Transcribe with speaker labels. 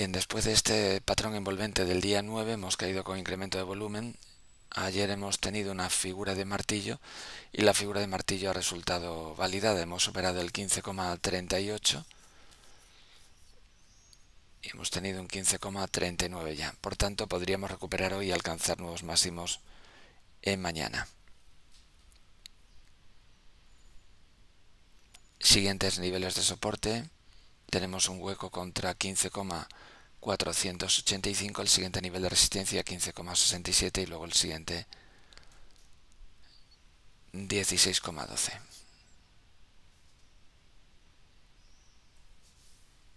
Speaker 1: Bien, después de este patrón envolvente del día 9 hemos caído con incremento de volumen. Ayer hemos tenido una figura de martillo y la figura de martillo ha resultado validada. Hemos superado el 15,38 y hemos tenido un 15,39 ya. Por tanto, podríamos recuperar hoy y alcanzar nuevos máximos en mañana. Siguientes niveles de soporte tenemos un hueco contra 15,485, el siguiente nivel de resistencia 15,67 y luego el siguiente 16,12.